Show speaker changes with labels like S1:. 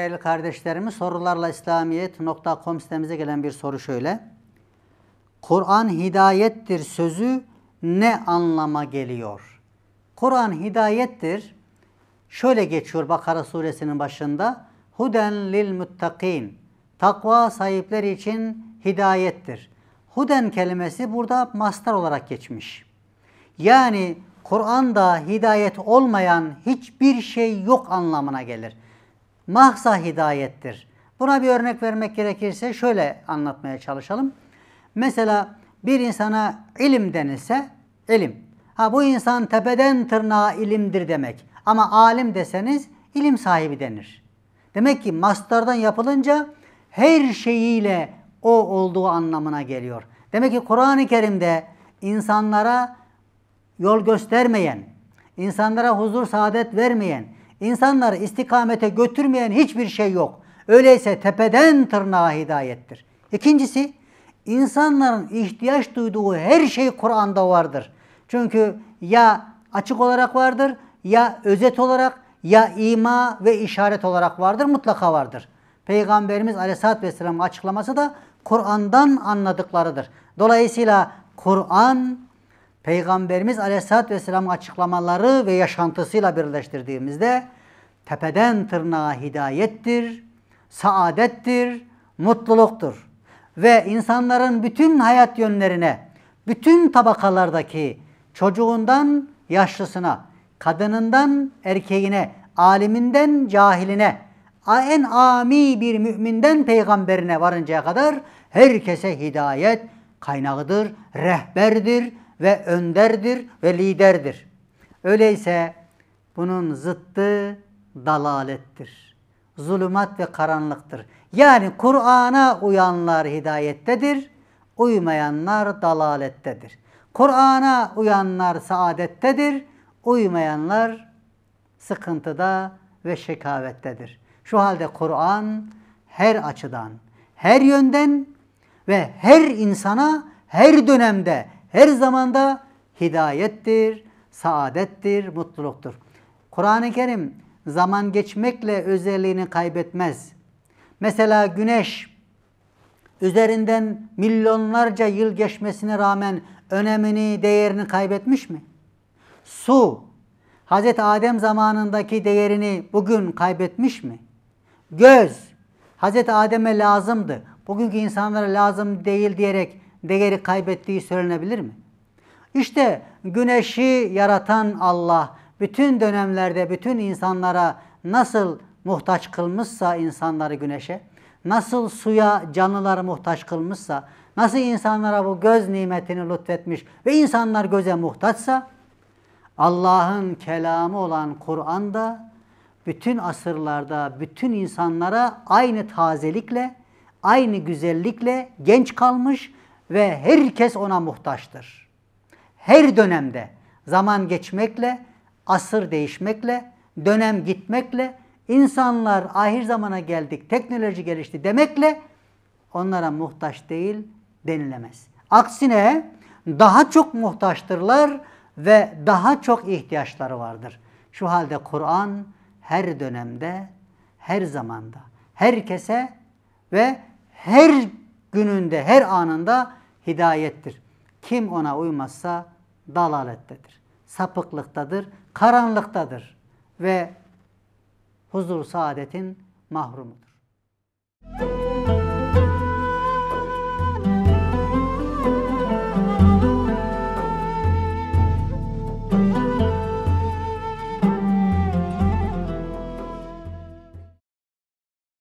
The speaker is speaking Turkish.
S1: Değerli kardeşlerimiz sorularla İslamiyet.com sitemize gelen bir soru şöyle. Kur'an hidayettir sözü ne anlama geliyor? Kur'an hidayettir. Şöyle geçiyor Bakara suresinin başında. Huden lil muttaqin Takva sahipleri için hidayettir. Huden kelimesi burada mastar olarak geçmiş. Yani Kur'an'da hidayet olmayan hiçbir şey yok anlamına gelir mahza hidayettir. Buna bir örnek vermek gerekirse şöyle anlatmaya çalışalım. Mesela bir insana ilim denilse ilim. Ha bu insan tepeden tırnağa ilimdir demek. Ama alim deseniz ilim sahibi denir. Demek ki mastardan yapılınca her şeyiyle o olduğu anlamına geliyor. Demek ki Kur'an-ı Kerim'de insanlara yol göstermeyen, insanlara huzur saadet vermeyen, İnsanları istikamete götürmeyen hiçbir şey yok. Öyleyse tepeden tırnağa hidayettir. İkincisi, insanların ihtiyaç duyduğu her şey Kur'an'da vardır. Çünkü ya açık olarak vardır, ya özet olarak, ya ima ve işaret olarak vardır, mutlaka vardır. Peygamberimiz Aleyhisselatü Vesselam'ın açıklaması da Kur'an'dan anladıklarıdır. Dolayısıyla Kur'an Peygamberimiz Aleyhisselatü Vesselam açıklamaları ve yaşantısıyla birleştirdiğimizde tepeden tırnağa hidayettir, saadettir, mutluluktur. Ve insanların bütün hayat yönlerine, bütün tabakalardaki çocuğundan yaşlısına, kadınından erkeğine, aliminden cahiline, en ami bir müminden peygamberine varıncaya kadar herkese hidayet kaynağıdır, rehberdir, ve önderdir ve liderdir. Öyleyse bunun zıttı dalalettir. Zulümat ve karanlıktır. Yani Kur'an'a uyanlar hidayettedir, uymayanlar dalalettedir. Kur'an'a uyanlar saadettedir, uymayanlar sıkıntıda ve şekavettedir. Şu halde Kur'an her açıdan, her yönden ve her insana her dönemde her zamanda hidayettir, saadettir, mutluluktur. Kur'an-ı Kerim zaman geçmekle özelliğini kaybetmez. Mesela güneş üzerinden milyonlarca yıl geçmesine rağmen önemini, değerini kaybetmiş mi? Su Hz. Adem zamanındaki değerini bugün kaybetmiş mi? Göz Hz. Adem'e lazımdı. Bugünkü insanlara lazım değil diyerek değeri kaybettiği söylenebilir mi? İşte güneşi yaratan Allah bütün dönemlerde bütün insanlara nasıl muhtaç kılmışsa insanları güneşe, nasıl suya canlıları muhtaç kılmışsa, nasıl insanlara bu göz nimetini lütfetmiş ve insanlar göze muhtaçsa, Allah'ın kelamı olan Kur'an'da bütün asırlarda bütün insanlara aynı tazelikle, aynı güzellikle genç kalmış, ve herkes ona muhtaçtır. Her dönemde zaman geçmekle, asır değişmekle, dönem gitmekle, insanlar ahir zamana geldik, teknoloji gelişti demekle onlara muhtaç değil denilemez. Aksine daha çok muhtaçtırlar ve daha çok ihtiyaçları vardır. Şu halde Kur'an her dönemde, her zamanda, herkese ve her gününde, her anında hidayettir. Kim ona uymazsa dalalettedir. Sapıklıktadır, karanlıktadır ve huzur saadetin mahrumudur.